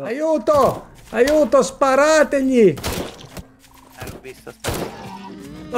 Aiuto! Aiuto, sparategli! Eh, l'ho visto, aspetta.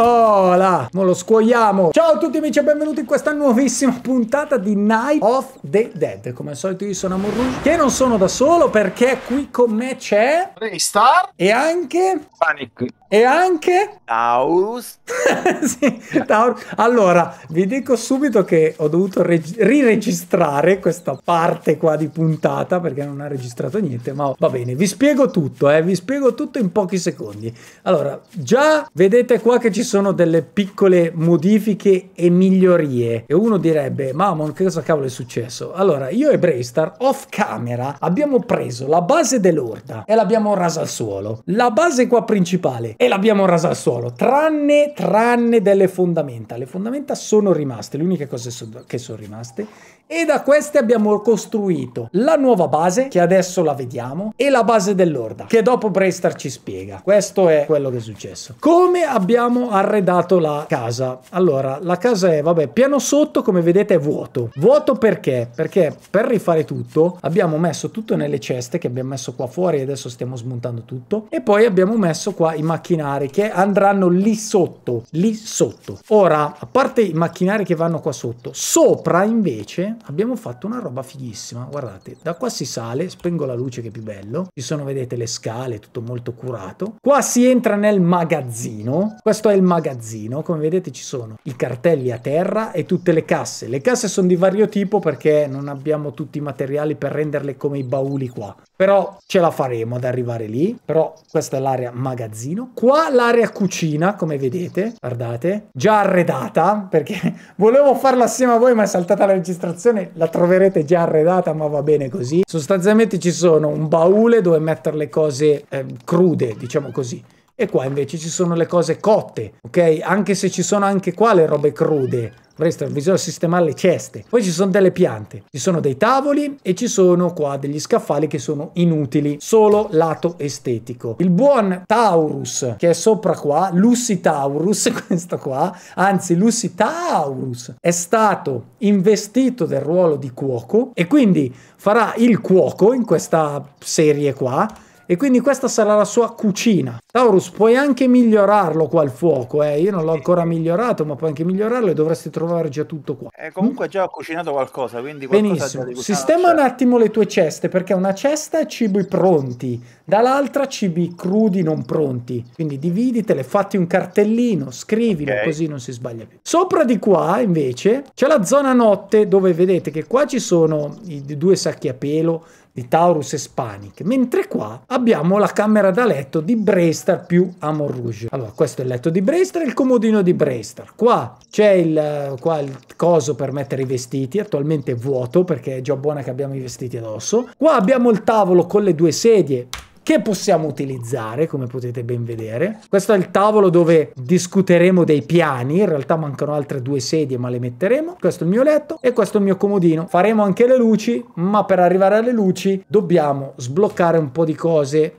Oh là, non lo scuoiamo Ciao a tutti amici e benvenuti in questa nuovissima puntata di Night of the Dead Come al solito io sono Amor Rouge Che non sono da solo perché qui con me c'è Raystar E anche Panic e anche Taurus. sì, Taur... Allora, vi dico subito che ho dovuto reg- riregistrare questa parte qua di puntata perché non ha registrato niente, ma va bene, vi spiego tutto, eh, vi spiego tutto in pochi secondi. Allora, già vedete qua che ci sono delle piccole modifiche e migliorie e uno direbbe "Mamon, che cosa cavolo è successo?". Allora, io e Braystar off camera abbiamo preso la base dell'orda e l'abbiamo rasa al suolo. La base qua principale e l'abbiamo rasa al suolo, tranne, tranne delle fondamenta. Le fondamenta sono rimaste, le uniche cose che sono rimaste e da queste abbiamo costruito la nuova base, che adesso la vediamo, e la base dell'orda, che dopo Braystar ci spiega. Questo è quello che è successo. Come abbiamo arredato la casa? Allora, la casa è, vabbè, piano sotto, come vedete, è vuoto. Vuoto perché? Perché per rifare tutto abbiamo messo tutto nelle ceste che abbiamo messo qua fuori, e adesso stiamo smontando tutto, e poi abbiamo messo qua i macchinari che andranno lì sotto, lì sotto. Ora, a parte i macchinari che vanno qua sotto, sopra invece abbiamo fatto una roba fighissima. Guardate, da qua si sale, spengo la luce che è più bello. Ci sono, vedete, le scale, tutto molto curato. Qua si entra nel magazzino. Questo è il magazzino. Come vedete ci sono i cartelli a terra e tutte le casse. Le casse sono di vario tipo perché non abbiamo tutti i materiali per renderle come i bauli qua. Però ce la faremo ad arrivare lì. Però questa è l'area magazzino. Qua l'area cucina, come vedete, guardate, già arredata perché volevo farla assieme a voi ma è saltata la registrazione postazione la troverete già arredata, ma va bene così. Sostanzialmente ci sono un baule dove mettere le cose eh, crude, diciamo così. E qua invece ci sono le cose cotte, ok? Anche se ci sono anche qua le robe crude, Resta, bisogna sistemare le ceste. Poi ci sono delle piante, ci sono dei tavoli e ci sono qua degli scaffali che sono inutili, solo lato estetico. Il buon Taurus che è sopra qua, Lucy Taurus, questo qua, anzi Lucy Taurus, è stato investito del ruolo di cuoco e quindi farà il cuoco in questa serie qua e quindi questa sarà la sua cucina. Taurus, puoi anche migliorarlo qua il fuoco, eh. Io non l'ho ancora migliorato, ma puoi anche migliorarlo e dovresti trovare già tutto qua. Eh, comunque mm? già ho cucinato qualcosa, quindi qualcosa Benissimo. Già Sistema un attimo le tue ceste, perché una cesta è cibi pronti, dall'altra cibi crudi non pronti. Quindi dividitele, fatti un cartellino, scrivilo, okay. così non si sbaglia più. Sopra di qua, invece, c'è la zona notte, dove vedete che qua ci sono i due sacchi a pelo, di Taurus e Spanic, mentre qua abbiamo la camera da letto di Brestar più Amor Rouge. Allora, questo è il letto di Brestar e il comodino di Brestar. Qua c'è il, eh, qua il coso per mettere i vestiti, attualmente vuoto perché è già buona che abbiamo i vestiti addosso. Qua abbiamo il tavolo con le due sedie che possiamo utilizzare, come potete ben vedere. Questo è il tavolo dove discuteremo dei piani, in realtà mancano altre due sedie ma le metteremo. Questo è il mio letto e questo è il mio comodino. Faremo anche le luci, ma per arrivare alle luci dobbiamo sbloccare un po' di cose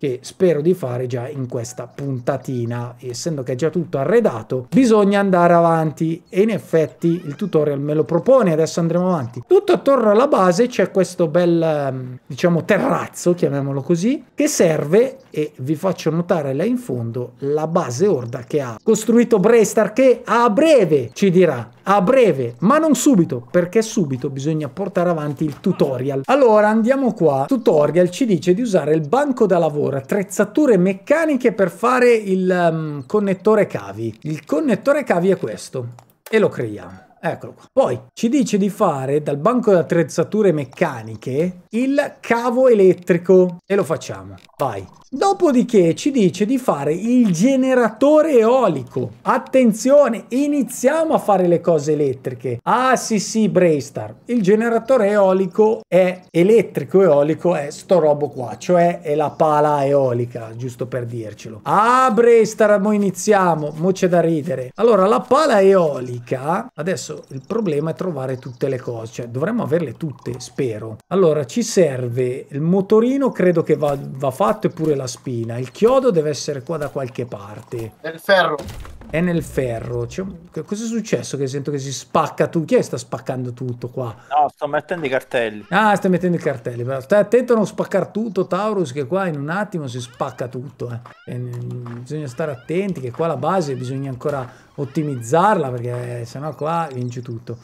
che spero di fare già in questa puntatina. Essendo che è già tutto arredato, bisogna andare avanti e in effetti il tutorial me lo propone, adesso andremo avanti. Tutto attorno alla base c'è questo bel, ehm, diciamo, terrazzo, chiamiamolo così, che serve e vi faccio notare là in fondo la base orda che ha costruito Brestar che a breve ci dirà a breve ma non subito perché subito bisogna portare avanti il tutorial allora andiamo qua tutorial ci dice di usare il banco da lavoro attrezzature meccaniche per fare il um, connettore cavi il connettore cavi è questo e lo creiamo Eccolo qua. Poi ci dice di fare dal banco di attrezzature meccaniche il cavo elettrico e lo facciamo. Vai. Dopodiché ci dice di fare il generatore eolico. Attenzione, iniziamo a fare le cose elettriche. Ah sì sì, Braystar. Il generatore eolico è elettrico eolico, è sto robo qua, cioè è la pala eolica, giusto per dircelo. Ah Braystar, mo iniziamo, mo c'è da ridere. Allora, la pala eolica, adesso adesso il problema è trovare tutte le cose, cioè dovremmo averle tutte, spero. Allora, ci serve il motorino, credo che va, va fatto, e pure la spina. Il chiodo deve essere qua da qualche parte. Del ferro. È nel ferro. Cioè, cosa è successo che sento che si spacca tutto? Chi è che sta spaccando tutto qua? No, sto mettendo i cartelli. Ah, stai mettendo i cartelli. Però stai attento a non spaccare tutto, Taurus, che qua in un attimo si spacca tutto. Eh. E, mm, bisogna stare attenti che qua la base bisogna ancora ottimizzarla perché eh, sennò qua vince tutto.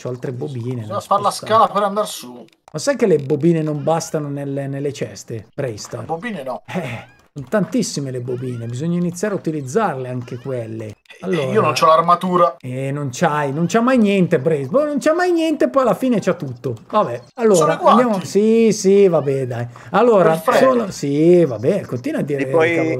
C'ho altre bobine. Bisogna fare la scala per andare su. Ma sai che le bobine non bastano nelle, nelle ceste? Brainstorm. Bobine no. Eh. Sono tantissime le bobine, bisogna iniziare a utilizzarle anche quelle. Allora, io non ho l'armatura. eh, non c'hai, non c'ha mai niente, Bracebo, non c'ha mai niente, poi alla fine c'ha tutto. Vabbè, allora, andiamo... Sì, sì, vabbè, dai. Allora, solo... Sì, vabbè, continua a dire li puoi...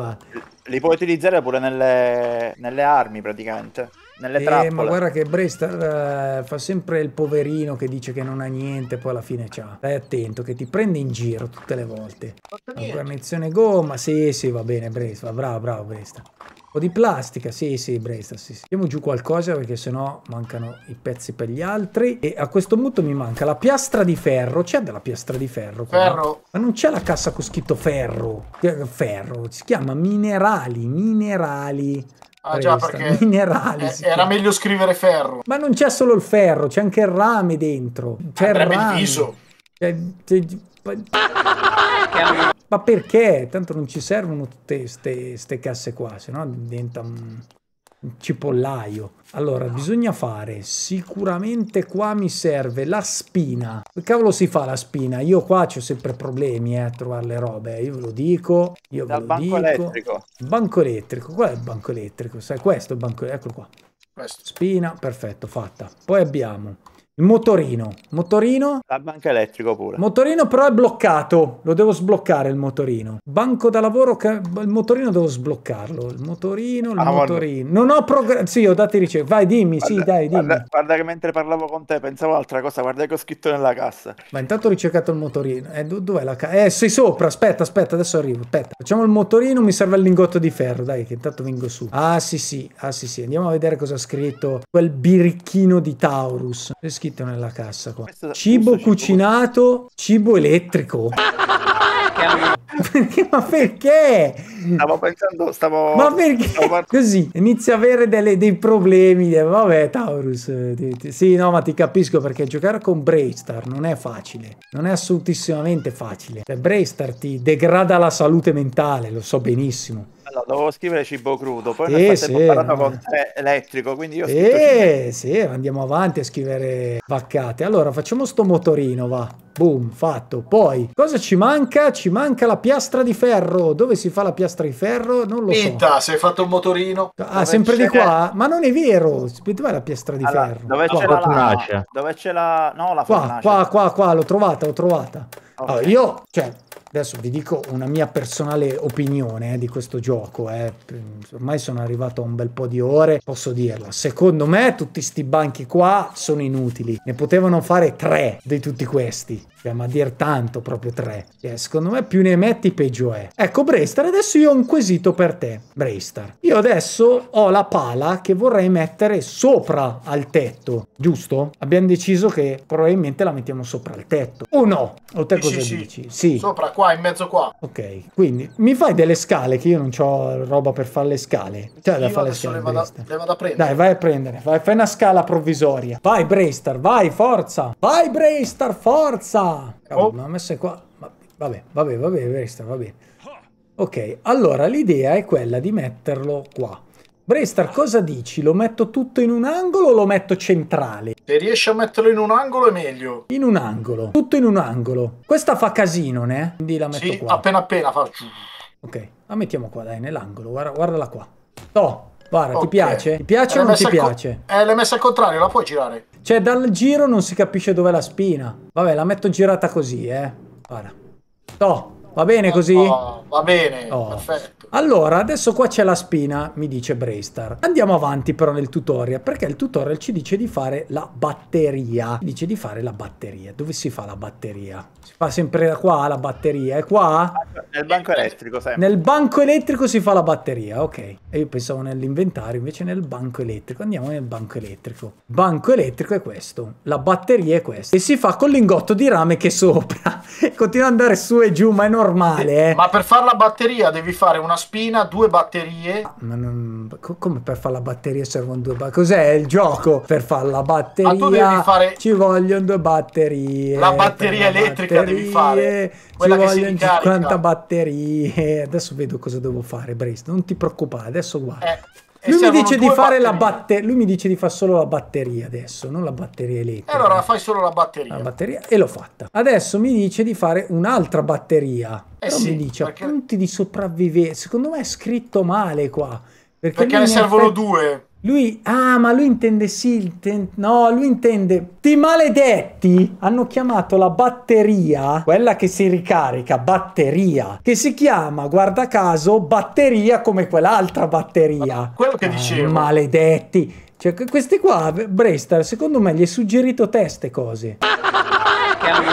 Li puoi utilizzare pure nelle, nelle armi, praticamente nelle eh, trappole. Ma guarda che Bresta uh, fa sempre il poverino che dice che non ha niente, poi alla fine c'ha. Stai attento che ti prende in giro tutte le volte. Programmazione gomma, sì, sì, va bene, va bravo, bravo Bresta. Un po' di plastica, sì, sì, Bresta, sì, sì. Mettiamo giù qualcosa perché sennò mancano i pezzi per gli altri. E a questo punto mi manca la piastra di ferro. C'è della piastra di ferro qua? Ferro. Ma non c'è la cassa con scritto ferro. Ferro, si chiama minerali, minerali. Ah, già, perché minerali. Eh, era meglio scrivere ferro. Ma non c'è solo il ferro, c'è anche il rame dentro. C'è il rame. C'è, cioè, c'è... Cioè, ma perché? Tanto non ci servono tutte queste casse qua, se no diventa cipollaio. Allora, bisogna fare, sicuramente qua mi serve la spina. Che cavolo si fa la spina? Io qua ho sempre problemi eh, a trovare le robe, io ve lo dico, io Dal ve lo banco dico. Elettrico. Banco elettrico. Qual è il banco elettrico? Sai, questo è il banco elettrico, eccolo qua. Questo. Spina, perfetto, fatta. Poi abbiamo il motorino, motorino. La banca elettrico pure. Motorino però è bloccato, lo devo sbloccare il motorino. Banco da lavoro, che... il motorino devo sbloccarlo, il motorino, il ah, motorino. Guarda. Non ho programma, sì, ho dati ricerca, vai dimmi, guarda, sì dai dimmi. Guarda, guarda, che mentre parlavo con te pensavo un'altra cosa, guarda che ho scritto nella cassa. Ma intanto ho ricercato il motorino, eh, dov'è la cassa? Eh sei sopra, aspetta, aspetta, adesso arrivo, aspetta. Facciamo il motorino, mi serve il lingotto di ferro, dai che intanto vengo su. Ah sì sì, ah sì sì, andiamo a vedere cosa ha scritto quel birichino di Taurus. È scritto nella cassa qua? Cibo cucinato, cibo elettrico. perché, ma perché? Stavo pensando, stavo... Ma perché? Stavo... Così, inizia a avere delle, dei problemi. Eh, vabbè, Taurus. Eh, ti, ti... Sì, no, ma ti capisco perché giocare con Braystar non è facile. Non è assolutissimamente facile. Cioè, Braystar ti degrada la salute mentale, lo so benissimo no, dovevo scrivere cibo crudo, poi eh, sì, ho parlato con elettrico, quindi io ho eh, sì, andiamo avanti a scrivere vaccate. Allora, facciamo sto motorino, va. Boom, fatto. Poi, cosa ci manca? Ci manca la piastra di ferro. Dove si fa la piastra di ferro? Non lo Pinta, so. Pinta, sei fatto un motorino. Ah, dove sempre di qua? Ma non è vero. Dov'è la piastra di allora, ferro? Dove c'è la fornace? Dove c'è la... No, la qua, fornace. Qua, qua, qua, l'ho trovata, l'ho trovata. Okay. Allora, io, cioè, Adesso vi dico una mia personale opinione eh, di questo gioco, eh. ormai sono arrivato a un bel po' di ore, posso dirla. Secondo me tutti sti banchi qua sono inutili, ne potevano fare tre di tutti questi, cioè, ma dir tanto proprio tre. Cioè, secondo me più ne metti peggio è. Ecco Braystar, adesso io ho un quesito per te, Braystar. Io adesso ho la pala che vorrei mettere sopra al tetto, giusto? Abbiamo deciso che probabilmente la mettiamo sopra al tetto, o no? O te cosa sì, dici? sì. Sopra qua qua, in mezzo qua. Ok, quindi mi fai delle scale che io non ho roba per fare le scale. Cioè, sì, da fare le scale. Le vado, a, le vado, a prendere. Dai, vai a prendere. Vai, fai una scala provvisoria. Vai, Braystar, vai, forza. Vai, Braystar, forza. Cavolo, oh. mi messo qua. Vabbè, vabbè, vabbè, Braystar, va bene. Ok, allora l'idea è quella di metterlo qua. Brestar, cosa dici? Lo metto tutto in un angolo o lo metto centrale? Se riesci a metterlo in un angolo è meglio. In un angolo. Tutto in un angolo. Questa fa casino, ne? Quindi la metto sì, qua. appena appena faccio. Ok, la mettiamo qua, dai, nell'angolo. Guarda, guardala qua. No, guarda, okay. ti piace? Ti piace o non ti piace? Eh, l'hai messa al contrario, la puoi girare. Cioè, dal giro non si capisce dov'è la spina. Vabbè, la metto girata così, eh. Guarda. No, va bene così? No, va bene, oh. perfetto. Allora, adesso qua c'è la spina, mi dice Braystar. Andiamo avanti però nel tutorial, perché il tutorial ci dice di fare la batteria. Ci dice di fare la batteria. Dove si fa la batteria? Si fa sempre da qua la batteria, è qua? Nel banco elettrico sempre. Nel banco elettrico si fa la batteria, ok. E io pensavo nell'inventario, invece nel banco elettrico. Andiamo nel banco elettrico. Banco elettrico è questo, la batteria è questa. E si fa con lingotto di rame che è sopra. Continua ad andare su e giù, ma è normale, eh. Ma per fare la batteria devi fare una spina, due batterie. Ma non... come per fare la batteria servono due batterie? Cos'è il gioco per fare la batteria? Ma tu devi fare... Ci vogliono due batterie. La batteria elettrica batterie, devi fare. Quella ci vogliono 50 batterie. Adesso vedo cosa devo fare, Brace. Non ti preoccupare, adesso guarda. Eh. Lui mi, dice di fare batterie. la batte- lui mi dice di fare solo la batteria adesso, non la batteria elettrica. E allora fai solo la batteria. La batteria e l'ho fatta. Adesso mi dice di fare un'altra batteria. Eh Però sì, mi dice perché... appunti di sopravvivenza. Secondo me è scritto male qua. Perché, perché ne servono effetti... due. Lui, ah, ma lui intende sì, intende, no, lui intende. Ti maledetti hanno chiamato la batteria, quella che si ricarica, batteria, che si chiama, guarda caso, batteria come quell'altra batteria. Quello che eh, dicevo. Eh, maledetti. Cioè, questi qua, Brestar, secondo me gli è suggerito te ste cose.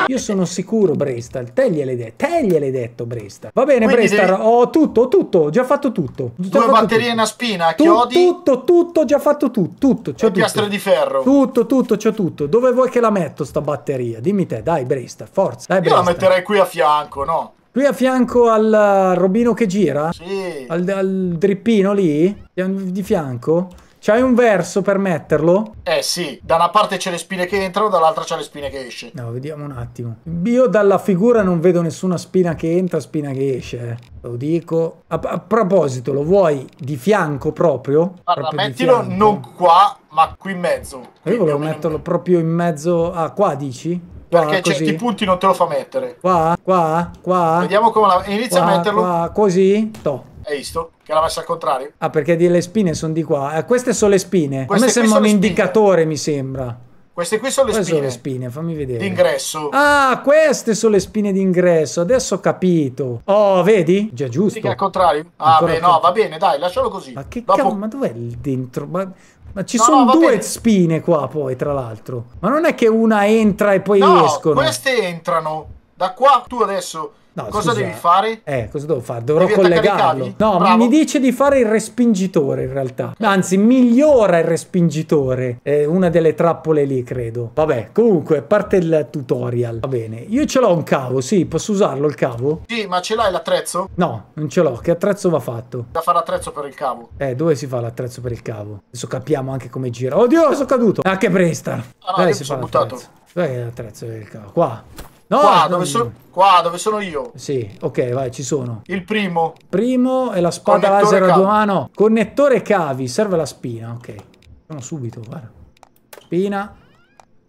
Io sono sicuro, Brestal. Te gliel'hai detto. Te gliel'hai detto, Brestal. Va bene, Quindi ho Devi... Ho tutto, tutto. Ho già fatto tutto. Già Due fatto batterie tutto. in aspina, tu, chiodi. Tutto, tutto. Ho già fatto tutto. Tutto. C'ho e piastre di ferro. Tutto, tutto. C'ho tutto. Dove vuoi che la metto, sta batteria? Dimmi te. Dai, Brestal. Forza. Dai, Io la metterei qui a fianco, no? Qui a fianco al uh, robino che gira? Sì. Al, al drippino lì? Di fianco? C'hai un verso per metterlo? Eh sì, da una parte c'è le spine che entrano, dall'altra c'è le spine che esce. No, vediamo un attimo. Io dalla figura non vedo nessuna spina che entra, spina che esce. Eh. Lo dico. A, a, proposito, lo vuoi di fianco proprio? Guarda, proprio mettilo non qua, ma qui in mezzo. Io volevo metterlo in... proprio in mezzo ah, qua, dici? perché così. certi punti non te lo fa mettere. Qua, qua, qua. Vediamo come la... inizia qua, a metterlo. Qua, così, Top. Hai visto? Che l'ha messa al contrario? Ah, perché le spine sono di qua. Eh, queste sono le spine. Queste A me sembra un indicatore, mi sembra. Queste qui sono le queste spine. Sono le spine, fammi vedere. D'ingresso. Ah, queste sono le spine d'ingresso. Adesso ho capito. Oh, vedi? Già giusto. Sì, al contrario. Ah, Ancora beh, no, va bene, dai, lascialo così. Ma che Dopo... cazzo? Ma dov'è il dentro? Ma... Ma ci no, sono no, due bene. spine qua poi, tra l'altro. Ma non è che una entra e poi no, escono. No, queste entrano. Da qua tu adesso No, cosa scusa, devi fare? Eh, cosa devo fare? Dovrò devi collegarlo. No, ma mi dice di fare il respingitore in realtà. Anzi, migliora il respingitore. È una delle trappole lì, credo. Vabbè, comunque, parte il tutorial. Va bene. Io ce l'ho un cavo, sì, posso usarlo il cavo? Sì, ma ce l'hai l'attrezzo? No, non ce l'ho. Che attrezzo va fatto? Da fare attrezzo per il cavo. Eh, dove si fa l'attrezzo per il cavo? Adesso capiamo anche come gira. Oddio, sono caduto. Ah, che presta. Ah, no, Dai, si fa buttato. Dov'è l'attrezzo per il cavo? Qua. No, qua, dove sono, qua, dove sono io. Sì, ok, vai, ci sono. Il primo. Primo è la spada laser a due mano. Connettore cavi, serve la spina, ok. Sono subito, guarda. Spina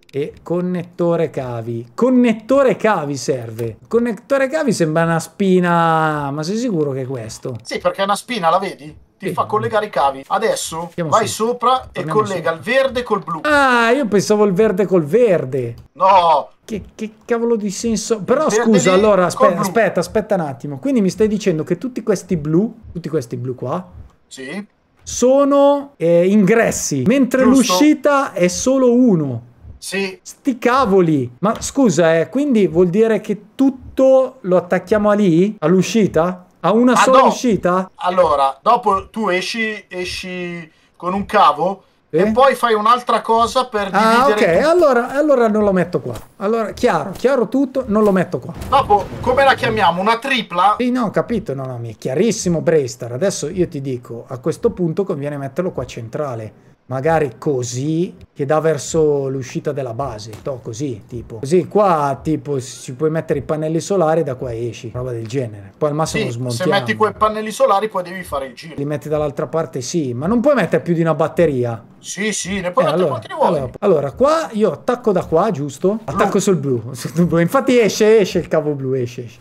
e connettore cavi. Connettore cavi serve. Connettore cavi sembra una spina, ma sei sicuro che è questo? Sì, perché è una spina, la vedi? Ti fa collegare i cavi. Adesso Andiamo vai su. sopra Torniamo e collega su. il verde col blu. Ah, io pensavo il verde col verde. No, che, che, cavolo di senso? Però scusa, allora aspe- aspetta, aspetta un attimo. Quindi mi stai dicendo che tutti questi blu, tutti questi blu qua, sì. sono eh, ingressi, mentre Giusto. l'uscita è solo uno. Sì. Sti cavoli. Ma scusa, eh, quindi vuol dire che tutto lo attacchiamo a lì? All'uscita? A una ah, sola no. uscita? Allora, dopo tu esci, esci con un cavo eh? E poi fai un'altra cosa per ah, dividere. Ah, ok, allora, allora, non lo metto qua. Allora, chiaro, chiaro tutto, non lo metto qua. Dopo, boh, come la chiamiamo? Una tripla? Sì, no, ho capito, no, no, mi è chiarissimo Braystar. Adesso io ti dico, a questo punto conviene metterlo qua centrale magari così che dà verso l'uscita della base to così tipo così qua tipo ci puoi mettere i pannelli solari da qua esci roba del genere poi al massimo sì, smontiamo se metti quei pannelli solari poi devi fare il giro li metti dall'altra parte sì ma non puoi mettere più di una batteria sì sì ne puoi eh, mettere allora, quanti vuoi allora, allora, qua io attacco da qua giusto mm. attacco sul blu sul blu infatti esce esce il cavo blu esce esce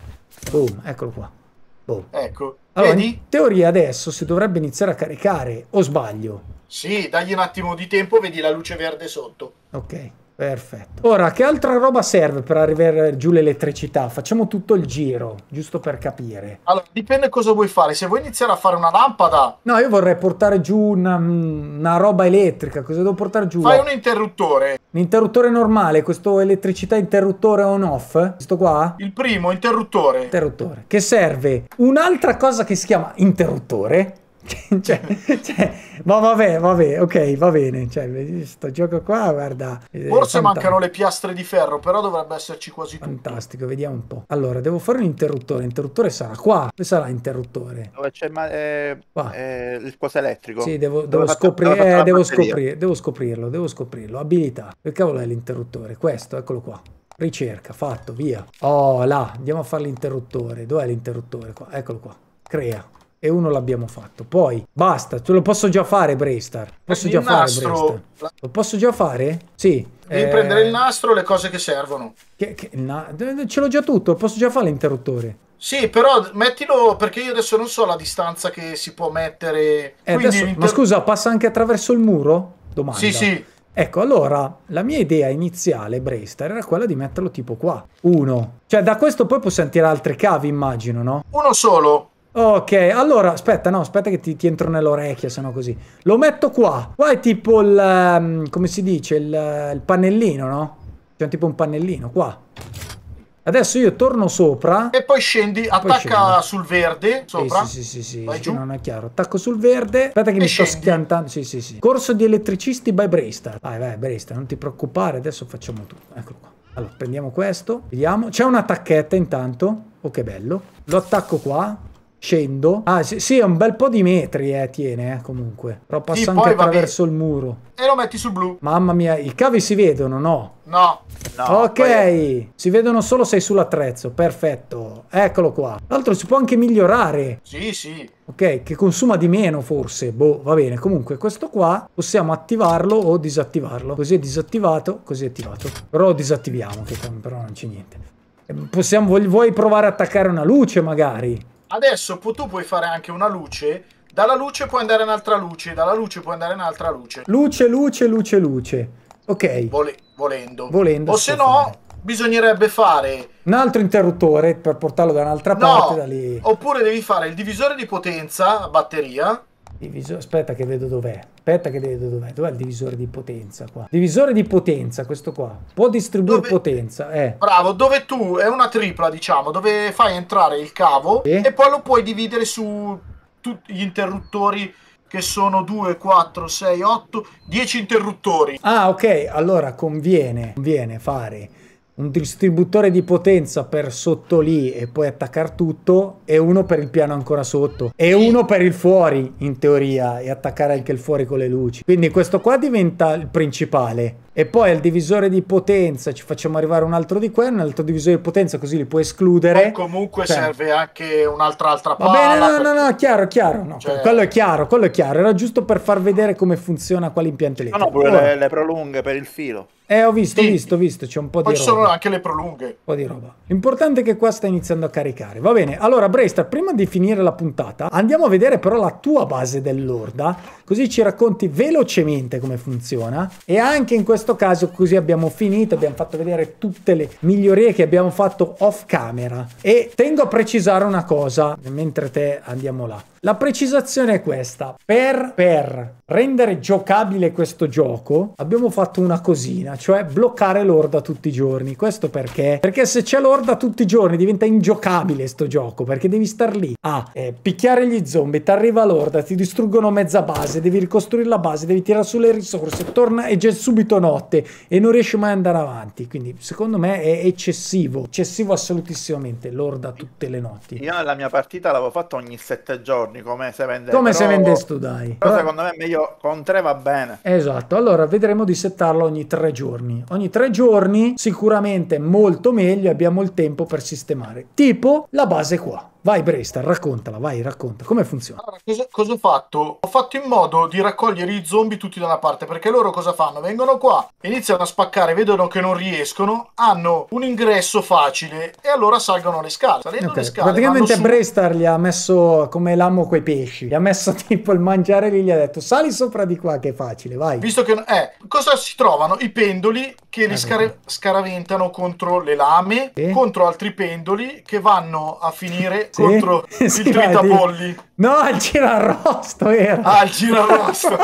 boom eccolo qua boom ecco allora, Vedi? in teoria adesso si dovrebbe iniziare a caricare o sbaglio sì, dagli un attimo di tempo, vedi la luce verde sotto. Ok, perfetto. Ora, che altra roba serve per arrivare giù l'elettricità? Facciamo tutto il giro, giusto per capire. Allora, dipende cosa vuoi fare. Se vuoi iniziare a fare una lampada... No, io vorrei portare giù una, mm, una roba elettrica. Cosa devo portare giù? Fai un interruttore. Un interruttore normale, questo elettricità interruttore on-off? Questo qua? Il primo, interruttore. Interruttore. Che serve? Un'altra cosa che si chiama interruttore cioè, cioè, ma vabbè, vabbè, ok, va bene. Cioè, sto gioco qua, guarda. Eh, Forse mancano le piastre di ferro, però dovrebbe esserci quasi tutto. Fantastico, vediamo un po'. Allora, devo fare un interruttore. Interruttore sarà qua. Dove sarà l'interruttore? Dove c'è ma, eh, eh, il coso elettrico? Sì, devo, devo, scoprire, eh, devo, scoprire, devo scoprirlo, devo scoprirlo. Abilità. Che cavolo è l'interruttore? Questo, eccolo qua ricerca, fatto, via. Oh, là, andiamo a fare l'interruttore. Dov'è l'interruttore? Qua, eccolo qua. Crea e uno l'abbiamo fatto. Poi basta, te lo posso già fare, Braystar. Posso già nastro. fare, Braystar. Lo posso già fare? Sì. Devi eh... prendere il nastro, le cose che servono. Che, che, na... Ce l'ho già tutto, posso già fare l'interruttore. Sì, però mettilo perché io adesso non so la distanza che si può mettere. Eh, adesso, ma scusa, passa anche attraverso il muro? Domanda. Sì, sì. Ecco, allora la mia idea iniziale, Braystar, era quella di metterlo tipo qua. Uno. Cioè, da questo poi possiamo tirare altre cavi, immagino, no? Uno solo. Ok, allora, aspetta, no, aspetta che ti, ti entro nell'orecchia, no così. Lo metto qua. Qua è tipo il, um, come si dice, il, il pannellino, no? C'è tipo un pannellino, qua. Adesso io torno sopra. E poi scendi, e poi attacca scendi. sul verde. Sopra. sì, sì, sì, sì. Vai sì, giù. Non è chiaro. Attacco sul verde. Aspetta che e mi scendi. sto schiantando. Sì, sì, sì. Corso di elettricisti by Braystar. Vai, vai, Braystar, non ti preoccupare, adesso facciamo tutto. Eccolo qua. Allora, prendiamo questo. Vediamo. C'è una tacchetta intanto. Oh, che bello. Lo attacco qua. Scendo. Ah, sì, sì, è un bel po' di metri, eh, tiene, eh, comunque. Però passa sì, anche attraverso il muro. E lo metti sul blu. Mamma mia, i cavi si vedono, no? No. no ok, poi... si vedono solo se sei sull'attrezzo, perfetto. Eccolo qua. l'altro si può anche migliorare. Sì, sì. Ok, che consuma di meno forse. Boh, va bene. Comunque questo qua possiamo attivarlo o disattivarlo. Così è disattivato, così è attivato. Però lo disattiviamo, che però non c'è niente. Ehm, possiamo, vuoi provare a attaccare una luce magari? Adesso tu puoi fare anche una luce. Dalla luce puoi andare un'altra luce. Dalla luce puoi andare un'altra luce. Luce, luce, luce, luce. Ok. Vole volendo. Volendo. O se no, fare. bisognerebbe fare... Un altro interruttore per portarlo da un'altra no, parte. Da lì. Oppure devi fare il divisore di potenza, batteria. Divisore, aspetta che vedo dov'è. Aspetta che vedo dov'è. Dov'è il divisore di potenza qua? Divisore di potenza, questo qua. Può distribuire dove, potenza, eh. Bravo, dove tu è una tripla, diciamo, dove fai entrare il cavo eh? e poi lo puoi dividere su tutti gli interruttori che sono 2, 4, 6, 8, 10 interruttori. Ah, ok. Allora conviene, conviene fare un distributore di potenza per sotto lì e poi attaccare tutto e uno per il piano ancora sotto e uno per il fuori in teoria e attaccare anche il fuori con le luci quindi questo qua diventa il principale e poi al divisore di potenza ci facciamo arrivare un altro di qua, un altro divisore di potenza così li puoi escludere. Poi comunque cioè. serve anche un'altra altra palla. Va bene, no, no, no, chiaro, chiaro, no, cioè... quello è chiaro, quello è chiaro, era giusto per far vedere come funziona quale impianto No, no, pure le, le prolunghe per il filo. Eh, ho visto, sì. ho visto, ho visto, c'è un po' Poi di roba. Poi ci sono anche le prolunghe. Un po' di roba. L'importante è che qua sta iniziando a caricare. Va bene, allora Bresta, prima di finire la puntata, andiamo a vedere però la tua base dell'orda, così ci racconti velocemente come funziona e anche in questo questo caso così abbiamo finito, abbiamo fatto vedere tutte le migliorie che abbiamo fatto off camera. E tengo a precisare una cosa, mentre te andiamo là. La precisazione è questa. Per, per rendere giocabile questo gioco abbiamo fatto una cosina, cioè bloccare l'orda tutti i giorni. Questo perché? Perché se c'è l'orda tutti i giorni diventa ingiocabile sto gioco, perché devi star lì a eh, picchiare gli zombie, ti arriva l'orda, ti distruggono mezza base, devi ricostruire la base, devi tirare su le risorse, torna e già subito notte e non riesci mai ad andare avanti. Quindi secondo me è eccessivo, eccessivo assolutissimamente l'orda tutte le notti. Io la mia partita l'avevo fatta ogni sette giorni giorni come se vende come se vendesse tu dai però secondo me è meglio con tre va bene esatto allora vedremo di settarlo ogni tre giorni ogni tre giorni sicuramente molto meglio abbiamo il tempo per sistemare tipo la base qua Vai Bresta, raccontala, vai, racconta. Come funziona? Allora, cosa, cosa, ho fatto? Ho fatto in modo di raccogliere i zombie tutti da una parte, perché loro cosa fanno? Vengono qua, iniziano a spaccare, vedono che non riescono, hanno un ingresso facile e allora salgono le scale. Salendo okay. le scale Praticamente su... gli ha messo come l'amo quei pesci, gli ha messo tipo il mangiare lì, gli ha detto sali sopra di qua che è facile, vai. Visto che... Eh, cosa si trovano? I pendoli che li eh, scar- scaraventano contro le lame, eh? contro altri pendoli che vanno a finire sì. contro sì, il tritapolli. No, il girarrosto era. Ah, il girarrosto.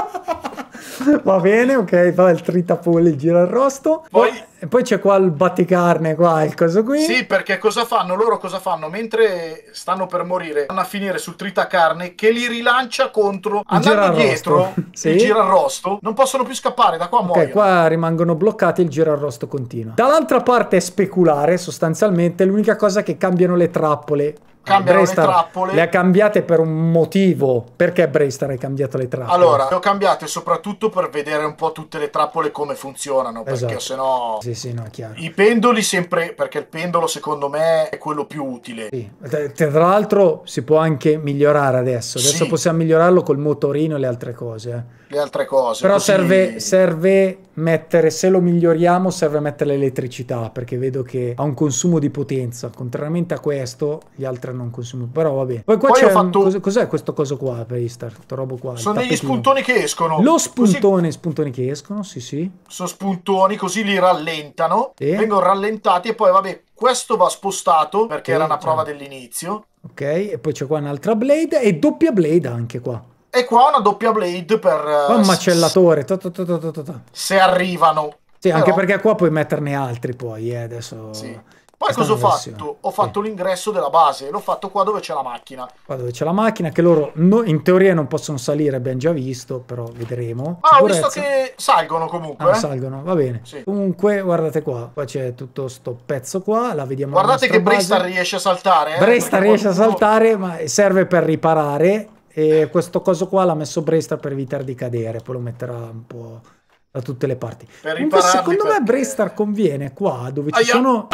Va bene, ok, va il tritapolli, il girarrosto. Poi... E poi c'è qua il batticarne, qua il coso qui. Sì, perché cosa fanno? Loro cosa fanno? Mentre stanno per morire, vanno a finire sul tritacarne che li rilancia contro, andando dietro, sì. il girarrosto. Non possono più scappare, da qua okay, Ok, qua rimangono bloccati il girarrosto continua. Dall'altra parte è speculare, sostanzialmente, l'unica cosa che cambiano le trappole cambiano Brestar le trappole. Le ha cambiate per un motivo. Perché Brestar ha cambiato le trappole? Allora, le ho cambiate soprattutto per vedere un po' tutte le trappole come funzionano. Esatto. Perché sennò. Sì, sì, no, chiaro. I pendoli sempre. Perché il pendolo, secondo me, è quello più utile. Sì. Tra l'altro, si può anche migliorare adesso. Adesso sì. possiamo migliorarlo col motorino e le altre cose. Eh. Le altre cose. Però così... serve, serve mettere, se lo miglioriamo serve mettere l'elettricità perché vedo che ha un consumo di potenza, contrariamente a questo gli altri hanno un consumo, però va bene. Poi qua Poi c'è, fatto... cos- cos'è questo coso qua per Istar, questa roba qua? Sono degli spuntoni che escono. Lo spuntone, così... spuntoni che escono, sì sì. Sono spuntoni così li rallentano, e? vengono rallentati e poi vabbè questo va spostato perché e, era una prova cioè. dell'inizio. Ok, e poi c'è qua un'altra blade e doppia blade anche qua. E qua una doppia blade per... Eh, Un macellatore. Se arrivano. Sì, anche perché qua puoi metterne altri poi, eh, adesso... Poi cosa ho fatto? Ho fatto sì. Eh. l'ingresso della base, l'ho fatto qua dove c'è la macchina. Qua dove c'è la macchina, che loro no, in teoria non possono salire, abbiamo già visto, però vedremo. Ma Sicurezza. ho visto che salgono comunque. Ah, salgono, va bene. Sì. Comunque, guardate qua, qua c'è tutto sto pezzo qua, la vediamo. Guardate che Bresta riesce a saltare. Eh? Bresta riesce a saltare, ma serve per riparare. E questo coso qua l'ha messo Brestar per evitare di cadere, poi lo metterà un po' da tutte le parti. Comunque, secondo perché... me Braystar conviene qua dove ci Aia. sono.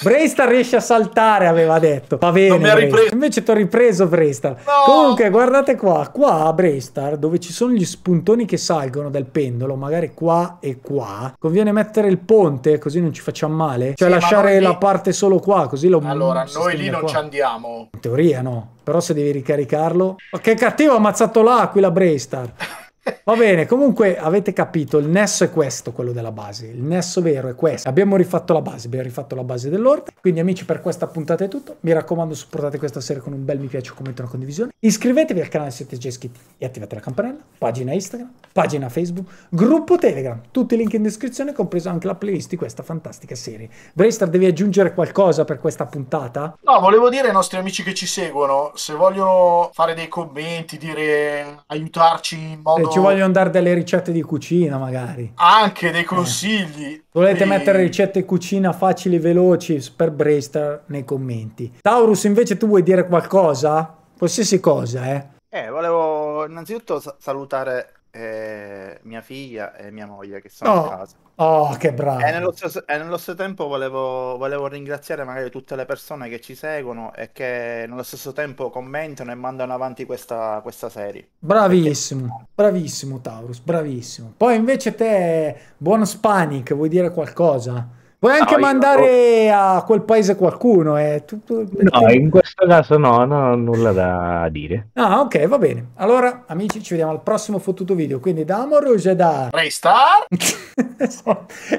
Braystar riesce a saltare, aveva detto. Va bene. Invece ti ho ripreso Braystar. No. Comunque, guardate qua. Qua a Braystar, dove ci sono gli spuntoni che salgono dal pendolo, magari qua e qua, conviene mettere il ponte così non ci facciamo male. Cioè sì, lasciare la lì... parte solo qua, così lo Allora, noi lì non qua. ci andiamo. In teoria no. Però se devi ricaricarlo... Oh, che cattivo, ha ammazzato l'aquila Braystar. Va bene, comunque avete capito, il nesso è questo, quello della base, il nesso vero è questo. Abbiamo rifatto la base, abbiamo rifatto la base dell'ordine. Quindi amici per questa puntata è tutto, mi raccomando supportate questa serie con un bel mi piace, commento, una condivisione. Iscrivetevi al canale se siete già iscritti e attivate la campanella, pagina Instagram, pagina Facebook, gruppo Telegram, tutti i link in descrizione, compreso anche la playlist di questa fantastica serie. Braystar, devi aggiungere qualcosa per questa puntata? No, volevo dire ai nostri amici che ci seguono, se vogliono fare dei commenti, dire aiutarci in modo... Eh, ci vogliono dare delle ricette di cucina, magari. Anche dei eh. consigli. Eh. Volete e... mettere ricette di cucina facili, veloci per Braster nei commenti. Taurus, invece, tu vuoi dire qualcosa? Qualsiasi cosa, eh? Eh, volevo innanzitutto salutare eh, mia figlia e mia moglie che sono oh. a casa. Oh, che bravo! E nello stesso, e nello stesso tempo volevo, volevo, ringraziare magari tutte le persone che ci seguono e che nello stesso tempo commentano e mandano avanti questa, questa serie. Bravissimo, Perché... bravissimo Taurus, bravissimo. Poi invece te, buon Spanic, vuoi dire qualcosa? Vuoi anche no, mandare io... a quel paese qualcuno? Eh? Tutto... No, in questo caso no, non ho nulla da dire. Ah, ok, va bene. Allora, amici, ci vediamo al prossimo fottuto video. Quindi da e da... Raystar?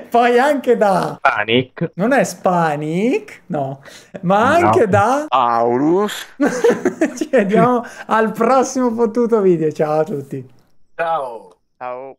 Poi anche da... Panic. Non è Spanic, no. Ma anche da... Aurus. ci vediamo al prossimo fottuto video. Ciao a tutti. Ciao. Ciao.